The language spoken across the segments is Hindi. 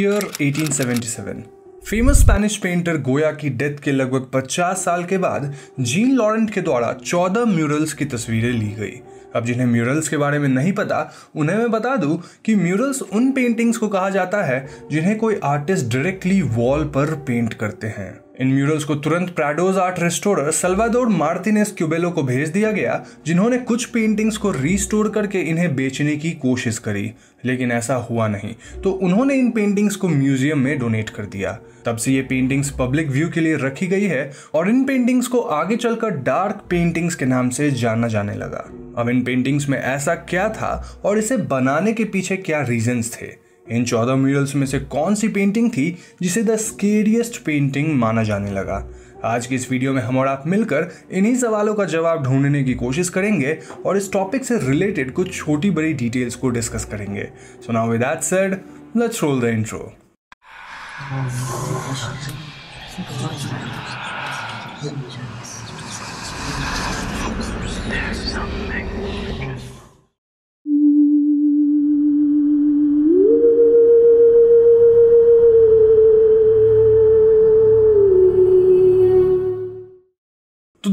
ईयर 1877 फेमस स्पेनिश पेंटर गोया की डेथ के लगभग 50 साल के बाद जीन लॉरेंट के द्वारा 14 म्यूरल्स की तस्वीरें ली गई अब जिन्हें म्यूरल्स के बारे में नहीं पता उन्हें मैं बता दूं कि म्यूरल्स उन पेंटिंग्स को कहा जाता है जिन्हें कोई आर्टिस्ट डायरेक्टली वॉल पर पेंट करते हैं इन म्यूरल्स को तुरंत प्राडोज art restorer Salvador Martinez Cubells को भेज दिया गया जिन्होंने कुछ पेंटिंग्स को रीस्टोर करके इन्हें बेचने की कोशिश करी लेकिन ऐसा हुआ नहीं तो उन्होंने इन पेंटिंग्स को म्यूजियम में डोनेट कर दिया तब से ये पेंटिंग्स पब्लिक व्यू के लिए रखी गई है और इन पेंटिंग्स को आगे चलकर डार्क पेंटिंग्स के नाम से जाना जाने लगा अब इन पेंटिंग्स में ऐसा क्या था और इसे बनाने के पीछे क्या रीजंस थे इन चौदह म्यूरल्स में से कौन सी पेंटिंग थी जिसे द स्केरियस्ट पेंटिंग माना जाने लगा आज की इस वीडियो में हम और आप मिलकर इन्हीं सवालों का जवाब ढूंढने की कोशिश करेंगे और इस टॉपिक से रिलेटेड कुछ छोटी बड़ी डिटेल्स को डिस्कस करेंगे so now with that said let's roll the intro There's something.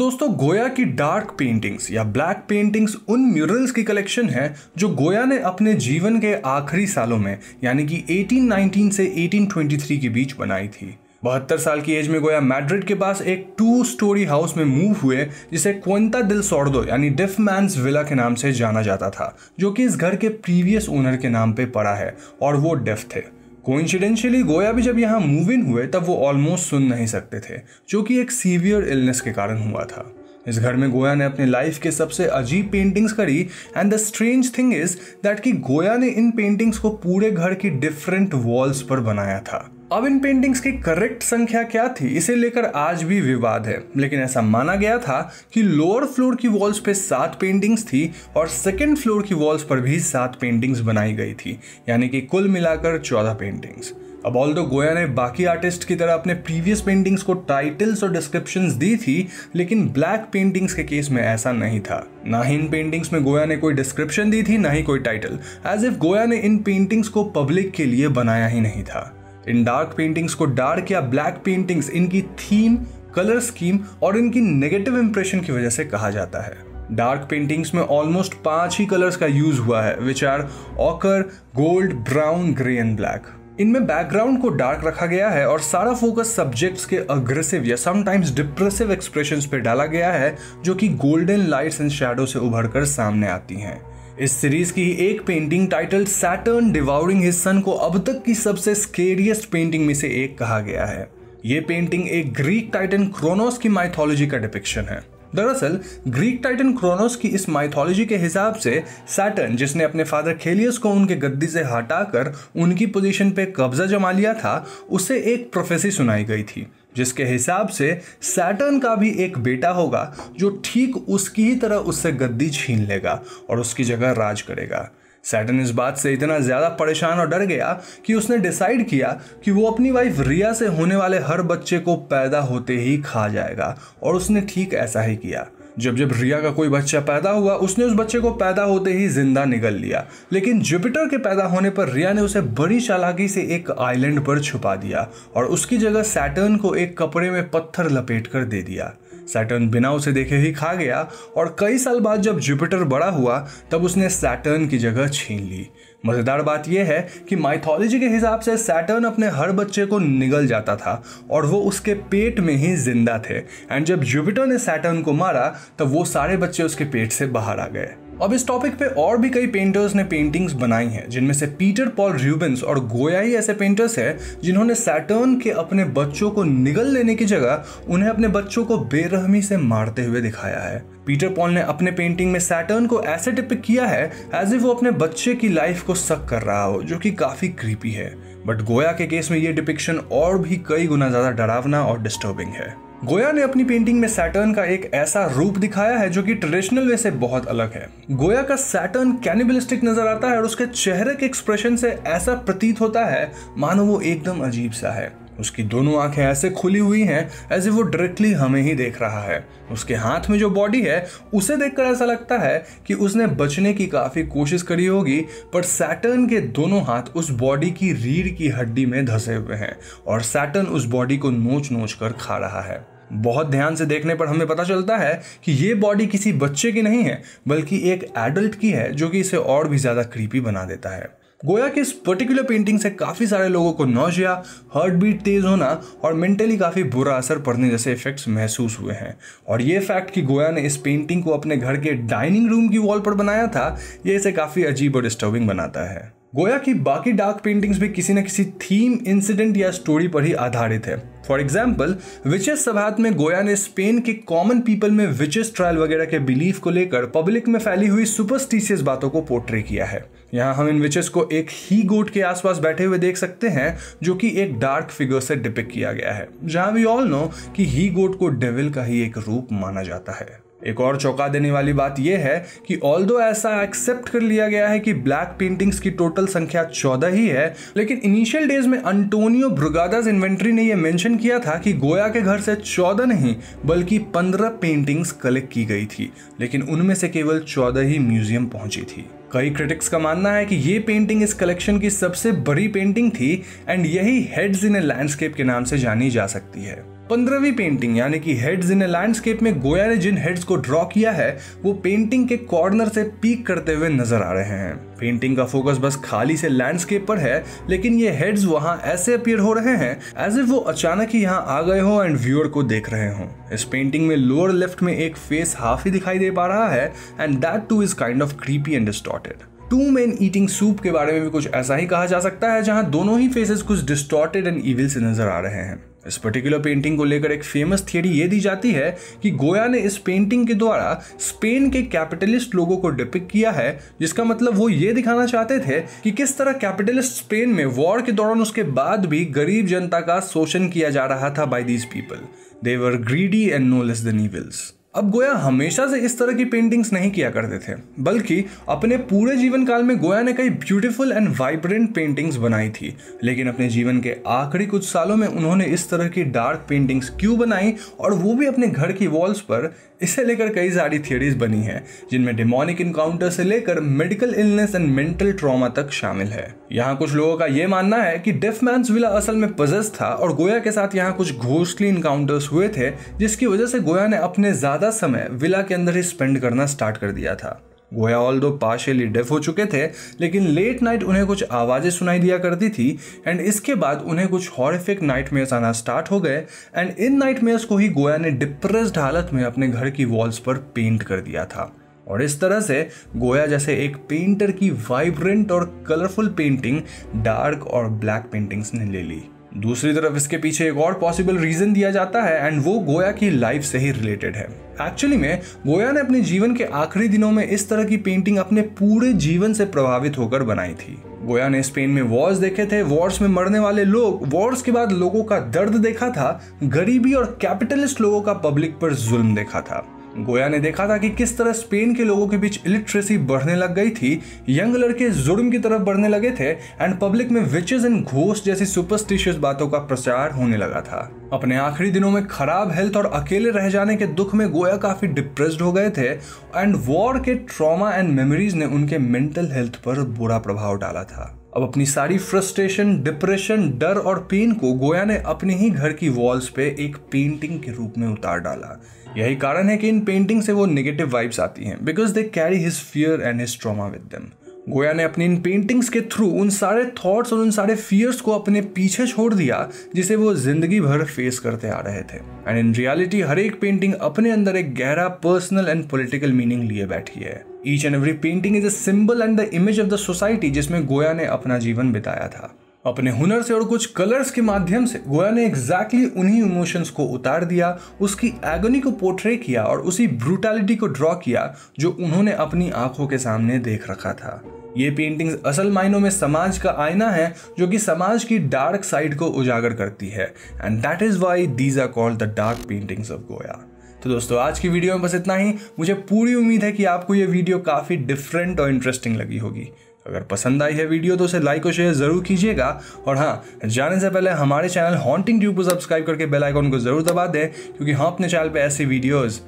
दोस्तों गोया की डार्क पेंटिंग्स या ब्लैक पेंटिंग्स उन म्यूरल्स की कलेक्शन है जो गोया ने अपने जीवन के आखिरी सालों में यानी कि 1819 से 1823 के बीच बनाई थी बहत्तर साल की एज में गोया मैड्रिड के पास एक टू स्टोरी हाउस में मूव हुए जिसे क्वेंता दिल सौर्दो यानी डिफ मैंस विला के नाम से जाना जाता था जो कि इस घर के प्रीवियस ओनर के नाम पे पड़ा है और वो डेफ थे कोइंसिडेंशियली गोया भी जब यहाँ मूव इन हुए तब वो ऑलमोस्ट सुन नहीं सकते थे जो कि एक सीवियर इलनेस के कारण हुआ था इस घर में गोया ने अपने लाइफ के सबसे अजीब पेंटिंग्स करी and the strange thing is that कि गोया ने इन पेंटिंग्स को पूरे घर की डिफरेंट वॉल्स पर बनाया था अब इन पेंटिंग्स की करेक्ट संख्या क्या थी इसे लेकर आज भी विवाद है लेकिन ऐसा माना गया था कि लोअर फ्लोर की वॉल्स पे सात पेंटिंग्स थी और सेकेंड फ्लोर की वॉल्स पर भी सात पेंटिंग्स बनाई गई थी यानी कि कुल मिलाकर चौदह पेंटिंग्स अब ऑल दो गोया ने बाकी आर्टिस्ट की तरह अपने प्रीवियस पेंटिंग्स को टाइटल्स और डिस्क्रिप्शन दी थी लेकिन ब्लैक पेंटिंग्स के केस में ऐसा नहीं था ना ही इन पेंटिंग्स में गोया ने कोई डिस्क्रिप्शन दी थी ना ही कोई टाइटल एज इफ गोया ने इन पेंटिंग्स को पब्लिक के लिए बनाया ही नहीं था इन डार्क पेंटिंग्स को डार्क या ब्लैक पेंटिंग्स इनकी थीम कलर स्कीम और इनकी नेगेटिव इंप्रेशन की वजह से कहा जाता है डार्क पेंटिंग्स में ऑलमोस्ट पांच ही कलर्स का यूज हुआ है which are ochre gold brown grey and black इनमें बैकग्राउंड को डार्क रखा गया है और सारा फोकस सब्जेक्ट्स के अग्रेसिव या समटाइम्स डिप्रेसिव एक्सप्रेशन पे डाला गया है जो कि गोल्डन लाइट्स एंड शेडो से उभर कर सामने आती हैं इस सीरीज की एक painting title Saturn devouring his son को अब तक की सबसे स्केरियस्ट पेंटिंग में से एक कहा गया है ये पेंटिंग एक ग्रीक टाइटन क्रोनोस की माइथोलॉजी का डिपिक्शन है दरअसल ग्रीक टाइटन क्रोनोस की इस माइथोलॉजी के हिसाब से सैटर्न जिसने अपने फादर खेलियस को उनके गद्दी से हटाकर उनकी पोजीशन पे कब्जा जमा लिया था उसे एक प्रोफेसी सुनाई गई थी जिसके हिसाब से सैटर्न का भी एक बेटा होगा जो ठीक उसकी ही तरह उससे गद्दी छीन लेगा और उसकी जगह राज करेगा सैटन इस बात से इतना ज़्यादा परेशान और डर गया कि उसने डिसाइड किया कि वो अपनी वाइफ रिया से होने वाले हर बच्चे को पैदा होते ही खा जाएगा और उसने ठीक ऐसा ही किया जब जब रिया का कोई बच्चा पैदा हुआ उसने उस बच्चे को पैदा होते ही जिंदा निकल लिया लेकिन जुपिटर के पैदा होने पर रिया ने उसे बड़ी चालाकी से एक आइलैंड पर छुपा दिया और उसकी जगह सैटर्न को एक कपड़े में पत्थर लपेट कर दे दिया सैटर्न बिना उसे देखे ही खा गया और कई साल बाद जब जुपिटर बड़ा हुआ तब उसने सैटर्न की जगह छीन ली मज़ेदार बात यह है कि माइथोलॉजी के हिसाब से सैटर्न अपने हर बच्चे को निगल जाता था और वो उसके पेट में ही जिंदा थे एंड जब जुपिटर ने सैटर्न को मारा तब वो सारे बच्चे उसके पेट से बाहर आ गए अब इस टॉपिक पे और भी कई पेंटर्स ने पेंटिंग्स बनाई हैं जिनमें से पीटर पॉल रूबेंस और गोया ही ऐसे पेंटर्स हैं जिन्होंने सैटर्न के अपने बच्चों को निगल लेने की जगह उन्हें अपने बच्चों को बेरहमी से मारते हुए दिखाया है पीटर पॉल ने अपने पेंटिंग में सैटर्न को ऐसे टिपिक किया है एज इफ वो अपने बच्चे की लाइफ को सक कर रहा हो जो कि काफ़ी क्रीपी है बट गोया के केस में ये डिपिक्शन और भी कई गुना ज़्यादा डरावना और डिस्टर्बिंग है गोया ने अपनी पेंटिंग में सैटर्न का एक ऐसा रूप दिखाया है जो कि ट्रेडिशनल वे से बहुत अलग है गोया का सैटर्न कैनिबलिस्टिक नजर आता है और उसके चेहरे के एक्सप्रेशन से ऐसा प्रतीत होता है मानो वो एकदम अजीब सा है उसकी दोनों आंखें ऐसे खुली हुई हैं ऐसे वो डायरेक्टली हमें ही देख रहा है उसके हाथ में जो बॉडी है उसे देखकर ऐसा लगता है कि उसने बचने की काफ़ी कोशिश करी होगी पर सैटर्न के दोनों हाथ उस बॉडी की रीढ़ की हड्डी में धसे हुए हैं और सैटर्न उस बॉडी को नोच नोच कर खा रहा है बहुत ध्यान से देखने पर हमें पता चलता है कि ये बॉडी किसी बच्चे की नहीं है बल्कि एक एडल्ट की है जो कि इसे और भी ज़्यादा क्रीपी बना देता है गोया के इस पर्टिकुलर पेंटिंग से काफ़ी सारे लोगों को नौजिया हार्ट बीट तेज़ होना और मेंटली काफ़ी बुरा असर पड़ने जैसे इफेक्ट्स महसूस हुए हैं और ये फैक्ट कि गोया ने इस पेंटिंग को अपने घर के डाइनिंग रूम की वॉल पर बनाया था ये इसे काफ़ी अजीब और डिस्टर्बिंग बनाता है गोया की बाकी डार्क पेंटिंग्स भी किसी न किसी थीम इंसिडेंट या स्टोरी पर ही आधारित है फॉर एग्जाम्पल विचेस सभात में गोया ने स्पेन के कॉमन पीपल में विचेस ट्रायल वगैरह के बिलीफ को लेकर पब्लिक में फैली हुई सुपरस्टिशियस बातों को पोर्ट्रे किया है यहाँ हम इन विचेस को एक ही गोट के आसपास बैठे हुए देख सकते हैं जो कि एक डार्क फिगर से डिपिक किया गया है जहां वी ऑल नो कि ही गोट को डेविल का ही एक रूप माना जाता है एक और चौंका देने वाली बात यह है कि ऑल दो ऐसा एक्सेप्ट कर लिया गया है कि ब्लैक पेंटिंग्स की टोटल संख्या चौदह ही है लेकिन इनिशियल डेज में अंटोनियो ब्रुगादास इन्वेंट्री ने यह मेंशन किया था कि गोया के घर से चौदह नहीं बल्कि पंद्रह पेंटिंग्स कलेक्ट की गई थी लेकिन उनमें से केवल चौदह ही म्यूजियम पहुंची थी कई क्रिटिक्स का मानना है कि ये पेंटिंग इस कलेक्शन की सबसे बड़ी पेंटिंग थी एंड यही हेड्स इन ए लैंडस्केप के नाम से जानी जा सकती है पंद्रहवीं पेंटिंग यानी कि हेड्स इन ए लैंडस्केप में गोया ने जिन हेड्स को ड्रॉ किया है वो पेंटिंग के कॉर्नर से पीक करते हुए नजर आ रहे हैं पेंटिंग का फोकस बस खाली से लैंडस्केप पर है लेकिन ये हेड्स वहाँ ऐसे अपियर हो रहे हैं एज इफ वो अचानक ही यहाँ आ गए हो एंड व्यूअर को देख रहे हो इस पेंटिंग में लोअर लेफ्ट में एक फेस हाफ ही दिखाई दे पा रहा है and that too is kind of creepy and distorted two man eating soup के बारे में भी कुछ ऐसा ही कहा जा सकता है जहां दोनों ही फेसेस कुछ डिस्टॉर्टेड एंड ईविल से नजर आ रहे हैं इस पर्टिकुलर पेंटिंग को लेकर एक फेमस थियरी ये दी जाती है कि गोया ने इस पेंटिंग के द्वारा स्पेन के कैपिटलिस्ट लोगों को डिपिक्ट किया है जिसका मतलब वो ये दिखाना चाहते थे कि किस तरह कैपिटलिस्ट स्पेन में वॉर के दौरान उसके बाद भी गरीब जनता का शोषण किया जा रहा था by these people they were greedy and no less dills अब गोया हमेशा से इस तरह की पेंटिंग्स नहीं किया करते थे बल्कि अपने पूरे जीवन काल में गोया ने कई ब्यूटीफुल एंड वाइब्रेंट पेंटिंग्स बनाई थी लेकिन अपने जीवन के आखिरी कुछ सालों में उन्होंने इस तरह की डार्क पेंटिंग्स क्यों बनाई और वो भी अपने घर की वॉल्स पर इसे लेकर कई सारी थियोरीज बनी हैं जिनमें डिमोनिक इनकाउंटर से लेकर medical illness and mental trauma तक शामिल है यहाँ कुछ लोगों का ये मानना है कि डेफ मैं विला असल में पजस था और गोया के साथ यहाँ कुछ घोस्टली इनकाउंटर्स हुए थे जिसकी वजह से गोया ने अपने ज्यादा समय विला के अंदर ही स्पेंड करना स्टार्ट कर दिया था गोया ऑल दो पार्शियली डेफ हो चुके थे लेकिन लेट नाइट उन्हें कुछ आवाज़ें सुनाई दिया करती थी एंड इसके बाद उन्हें कुछ हॉरिफिक मेयर्स आना स्टार्ट हो गए एंड इन मेयर्स को ही गोया ने डिप्रेस्ड हालत में अपने घर की वॉल्स पर पेंट कर दिया था और इस तरह से गोया जैसे एक पेंटर की वाइब्रेंट और कलरफुल पेंटिंग डार्क और ब्लैक पेंटिंग्स ने ले ली दूसरी तरफ इसके पीछे एक और पॉसिबल रीजन दिया जाता है एंड वो गोया की लाइफ से ही रिलेटेड है एक्चुअली में गोया ने अपने जीवन के आखिरी दिनों में इस तरह की पेंटिंग अपने पूरे जीवन से प्रभावित होकर बनाई थी गोया ने स्पेन में वॉर्स देखे थे वॉर्स में मरने वाले लोग वॉर्स के बाद लोगों का दर्द देखा था गरीबी और कैपिटलिस्ट लोगों का पब्लिक पर जुल्म देखा था गोया ने देखा था कि किस तरह स्पेन के लोगों के बीच इलिटरेसी बढ़ने लग गई थी यंग लड़के जुर्म की तरफ बढ़ने लगे थे एंड पब्लिक में विचेज एंड घोष जैसी सुपरस्टिशियस बातों का प्रचार होने लगा था अपने आखिरी दिनों में खराब हेल्थ और अकेले रह जाने के दुख में गोया काफी डिप्रेस हो गए थे एंड वॉर के ट्रॉमा एंड मेमोरीज ने उनके मेंटल हेल्थ पर बुरा प्रभाव डाला था अब अपनी सारी फ्रस्ट्रेशन डिप्रेशन डर और पेन को गोया ने अपने ही घर की वॉल्स पे एक पेंटिंग के रूप में उतार डाला यही कारण है कि इन पेंटिंग से वो नेगेटिव वाइब्स आती हैं because they carry his fear and his trauma with them Goya ने अपनी इन पेंटिंग्स के थ्रू उन सारे थॉट्स और उन सारे फियर्स को अपने पीछे छोड़ दिया जिसे वो जिंदगी भर फेस करते आ रहे थे एंड इन रियलिटी हर एक पेंटिंग अपने अंदर एक गहरा पर्सनल एंड पॉलिटिकल मीनिंग लिए बैठी है each and every painting is a symbol and the image of the society जिसमें गोया ने अपना जीवन बिताया था अपने हुनर से और कुछ कलर्स के माध्यम से गोया ने एग्जैक्टली exactly उन्हीं इमोशंस को उतार दिया उसकी एगोनी को पोर्ट्रे किया और उसी ब्रूटैलिटी को ड्रॉ किया जो उन्होंने अपनी आंखों के सामने देख रखा था ये पेंटिंग्स असल मायनों में समाज का आईना है जो कि समाज की डार्क साइड को उजागर करती है and that is why these are called the dark paintings of Goya तो दोस्तों आज की वीडियो में बस इतना ही मुझे पूरी उम्मीद है कि आपको ये वीडियो काफ़ी डिफरेंट और इंटरेस्टिंग लगी होगी अगर पसंद आई है वीडियो तो उसे लाइक और शेयर ज़रूर कीजिएगा और हाँ जाने से पहले हमारे चैनल हॉन्टिंग ट्यूब को सब्सक्राइब करके बेल आइकन को ज़रूर दबा दें क्योंकि हम अपने चैनल पर ऐसी वीडियोज़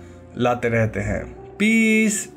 लाते रहते हैं पीस